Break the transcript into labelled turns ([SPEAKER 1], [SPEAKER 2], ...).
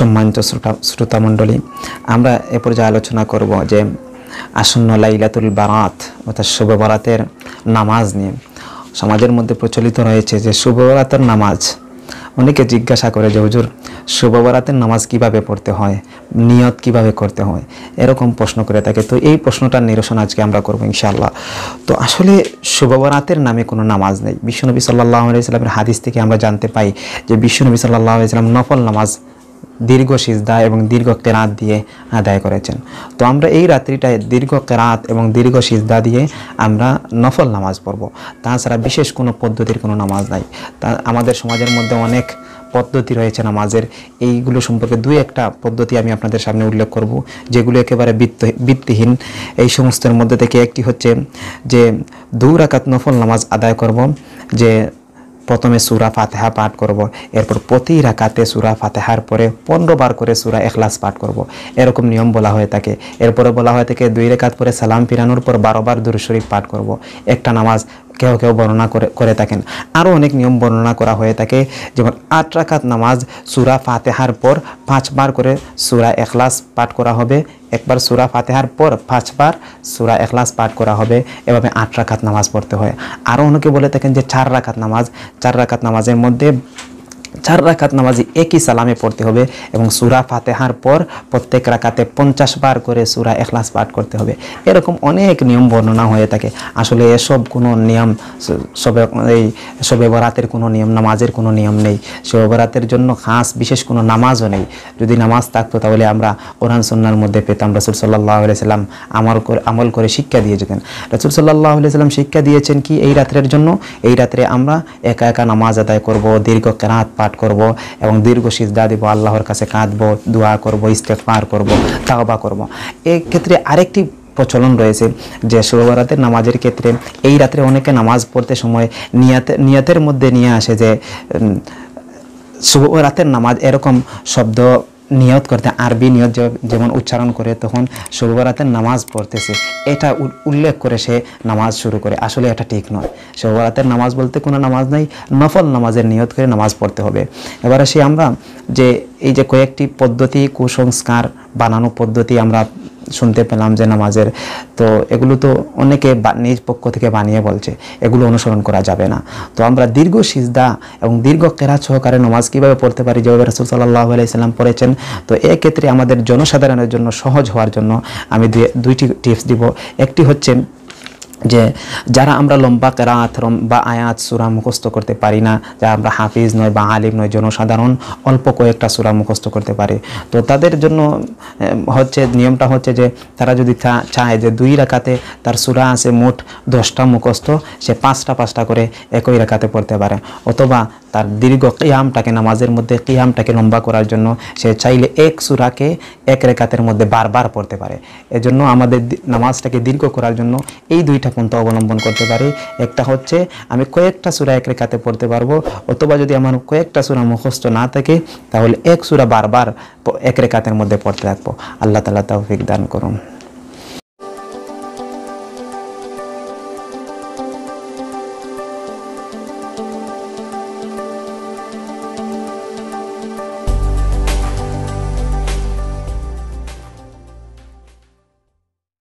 [SPEAKER 1] সম্মানিত শ্রোতা শ্রোতামণ্ডলী আমরা এ পর্যায়ে আলোচনা করব যে আসন্ন লাইলাতুল বারাত অর্থাৎ শুভ বরাতের নামাজ নিয়ে সমাজের মধ্যে প্রচলিত রয়েছে যে শুভ বরাতের নামাজ অনেকে জিজ্ঞাসা করে যে হুজুর শুভ বরাতের নামাজ কিভাবে পড়তে হয় নিয়ত কিভাবে করতে হয় এরকম প্রশ্ন করে থাকে তো এই প্রশ্নটার নিরসন আজকে আমরা করবো ইনশাআল্লাহ তো আসলে শুভ বরাতের নামে কোনো নামাজ নেই বিশ্বনবী সাল্লাহ আলাইসাল্লামের হাদিস থেকে আমরা জানতে পাই যে বিশ্বনবী সাল্লাহ আলাইসাল্লাম নফল নামাজ দীর্ঘ সিজদা এবং দীর্ঘ কেরাত দিয়ে আদায় করেছেন তো আমরা এই রাত্রিটায় দীর্ঘ কেরাত এবং দীর্ঘ সিজদা দিয়ে আমরা নফল নামাজ পড়ব তাছাড়া বিশেষ কোনো পদ্ধতির কোনো নামাজ নাই তা আমাদের সমাজের মধ্যে অনেক পদ্ধতি রয়েছে নামাজের এইগুলো সম্পর্কে দুই একটা পদ্ধতি আমি আপনাদের সামনে উল্লেখ করব যেগুলো একেবারে বৃত্ত বৃত্তিহীন এই সমস্তের মধ্যে থেকে একটি হচ্ছে যে দু রাকাত নফল নামাজ আদায় করব যে প্রথমে সুরা ফাতেহা পাঠ করব এরপর প্রতি রাকাতে সুরা ফাতেহার পরে পনেরো বার করে সুরা এখলাস পাঠ করব এরকম নিয়ম বলা হয়ে থাকে এরপরে বলা হয়ে থাকে দুই রেখাত পরে সালাম ফিরানোর পর বারো বার শরীফ পাঠ করব একটা নামাজ কেউ কেউ বর্ণনা করে করে থাকেন আরও অনেক নিয়ম বর্ণনা করা হয়ে থাকে যেমন আট রাখাত নামাজ সুরা ফাতেহার পর পাঁচবার করে সুরা এখলাস পাঠ করা হবে একবার সুরা ফাতেহার পর পাঁচবার সুরা এখলাস পাঠ করা হবে এভাবে আট রাখাত নামাজ পড়তে হয় আরও অনেকে বলে থাকেন যে চার রাখাত নামাজ চার রাখাত নামাজের মধ্যে চার রাকাত নামাজি একই সালামে পড়তে হবে এবং সুরা ফাতেহার পর প্রত্যেক রাকাতে পঞ্চাশ বার করে সুরা এখলাস পাঠ করতে হবে এরকম অনেক নিয়ম বর্ণনা হয়ে থাকে আসলে এসব কোনো নিয়ম সবে এই সবে বরাতের কোনো নিয়ম নামাজের কোনো নিয়ম নেই সবে বরাতের জন্য খাস বিশেষ কোনো নামাজও নেই যদি নামাজ থাকতো তাহলে আমরা কোরআন সন্ন্যার মধ্যে পেতাম রসুল সাল্লাহ সাল্লাম আমার আমল করে শিক্ষা দিয়ে যেতেন রসুল সাল্লাহ সাল্লাম শিক্ষা দিয়েছেন কি এই রাত্রের জন্য এই রাত্রে আমরা একা একা নামাজ আদায় করব দীর্ঘ কেনাত পাঠ পাঠ করব এবং দীর্ঘ সিজদা দিব আল্লাহর কাছে কাঁদবো দোয়া করব ইস্তেক পার করবো তাওবা করব ক্ষেত্রে আরেকটি প্রচলন রয়েছে যে শুভরাতের নামাজের ক্ষেত্রে এই রাত্রে অনেকে নামাজ পড়তে সময় নিয়াতে নিয়াতের মধ্যে নিয়ে আসে যে শুভ রাতের নামাজ এরকম শব্দ নিয়ত করতে আরবি নিয়ত যেমন উচ্চারণ করে তখন শবরাতের নামাজ পড়তেছে এটা উল্লেখ করে সে নামাজ শুরু করে আসলে এটা ঠিক নয় শবরাতের নামাজ বলতে কোনো নামাজ নাই নফল নামাজের নিয়ত করে নামাজ পড়তে হবে এবার আসি আমরা যে এই যে কয়েকটি পদ্ধতি কুসংস্কার বানানো পদ্ধতি আমরা শুনতে পেলাম যে নামাজের তো এগুলো তো অনেকে নিজ পক্ষ থেকে বানিয়ে বলছে এগুলো অনুসরণ করা যাবে না তো আমরা দীর্ঘ সিজদা এবং দীর্ঘ কেরাত সহকারে নামাজ কীভাবে পড়তে পারি যেভাবে রসুল সাল্লাহ আলাইসাল্লাম পড়েছেন তো এক্ষেত্রে আমাদের জনসাধারণের জন্য সহজ হওয়ার জন্য আমি দুইটি টিপস দিব একটি হচ্ছে যে যারা আমরা লম্বা কেরাত বা আয়াত সুরা মুখস্থ করতে পারি না যারা আমরা হাফিজ নয় বা আলিম নয় জনসাধারণ অল্প কয়েকটা সুরা মুখস্থ করতে পারে তো তাদের জন্য হচ্ছে নিয়মটা হচ্ছে যে তারা যদি চায় যে দুই রাখাতে তার সুরা আছে মোট দশটা মুখস্থ সে পাঁচটা পাঁচটা করে একই রাখাতে পড়তে পারে অথবা তার দীর্ঘ কিয়ামটাকে নামাজের মধ্যে কিয়ামটাকে লম্বা করার জন্য সে চাইলে এক সুরাকে এক রেখাতের মধ্যে বারবার পড়তে পারে এজন্য আমাদের নামাজটাকে দীর্ঘ করার জন্য এই দুইটা পন্থা অবলম্বন করতে পারি একটা হচ্ছে আমি কয়েকটা সুরা এক রেখাতে পড়তে পারবো অথবা যদি আমার কয়েকটা সুরা মুখস্থ না থাকে তাহলে এক সুরা বারবার এক রেখাতের মধ্যে পড়তে থাকবো আল্লাহ তালা তৌফিক দান করুন